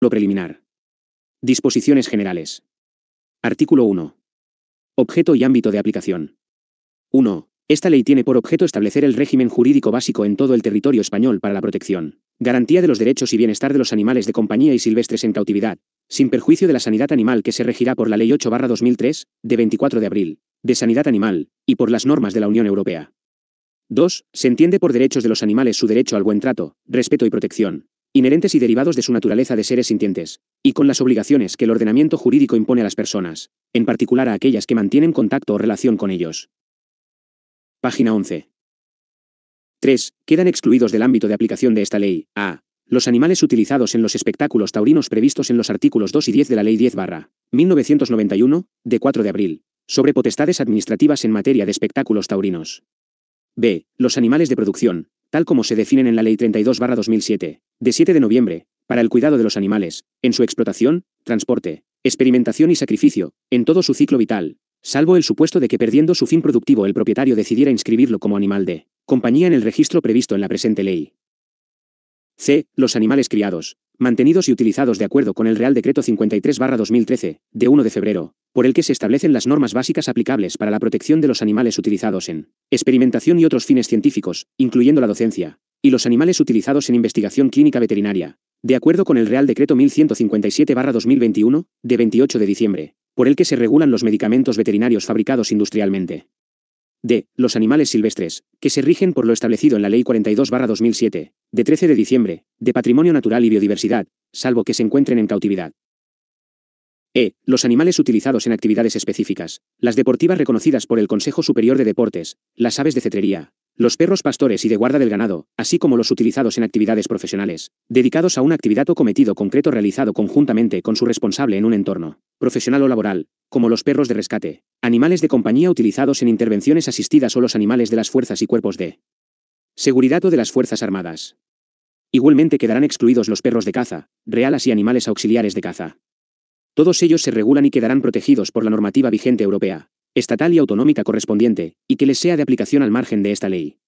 Lo preliminar. Disposiciones generales. Artículo 1. Objeto y ámbito de aplicación. 1. Esta ley tiene por objeto establecer el régimen jurídico básico en todo el territorio español para la protección, garantía de los derechos y bienestar de los animales de compañía y silvestres en cautividad, sin perjuicio de la sanidad animal que se regirá por la Ley 8-2003, de 24 de abril, de sanidad animal, y por las normas de la Unión Europea. 2. Se entiende por derechos de los animales su derecho al buen trato, respeto y protección, inherentes y derivados de su naturaleza de seres sintientes, y con las obligaciones que el ordenamiento jurídico impone a las personas, en particular a aquellas que mantienen contacto o relación con ellos. Página 11. 3. Quedan excluidos del ámbito de aplicación de esta ley, a. Los animales utilizados en los espectáculos taurinos previstos en los artículos 2 y 10 de la Ley 10 1991, de 4 de abril, sobre potestades administrativas en materia de espectáculos taurinos. B. Los animales de producción, tal como se definen en la Ley 32 2007, de 7 de noviembre, para el cuidado de los animales, en su explotación, transporte, experimentación y sacrificio, en todo su ciclo vital, salvo el supuesto de que perdiendo su fin productivo el propietario decidiera inscribirlo como animal de compañía en el registro previsto en la presente ley. C. Los animales criados, mantenidos y utilizados de acuerdo con el Real Decreto 53-2013, de 1 de febrero, por el que se establecen las normas básicas aplicables para la protección de los animales utilizados en experimentación y otros fines científicos, incluyendo la docencia, y los animales utilizados en investigación clínica veterinaria, de acuerdo con el Real Decreto 1157-2021, de 28 de diciembre, por el que se regulan los medicamentos veterinarios fabricados industrialmente. D. Los animales silvestres, que se rigen por lo establecido en la Ley 42-2007, de 13 de diciembre, de Patrimonio Natural y Biodiversidad, salvo que se encuentren en cautividad. E. Los animales utilizados en actividades específicas, las deportivas reconocidas por el Consejo Superior de Deportes, las aves de cetrería, los perros pastores y de guarda del ganado, así como los utilizados en actividades profesionales, dedicados a una actividad o cometido concreto realizado conjuntamente con su responsable en un entorno profesional o laboral, como los perros de rescate, animales de compañía utilizados en intervenciones asistidas o los animales de las fuerzas y cuerpos de seguridad o de las fuerzas armadas. Igualmente quedarán excluidos los perros de caza, realas y animales auxiliares de caza. Todos ellos se regulan y quedarán protegidos por la normativa vigente europea, estatal y autonómica correspondiente, y que les sea de aplicación al margen de esta ley.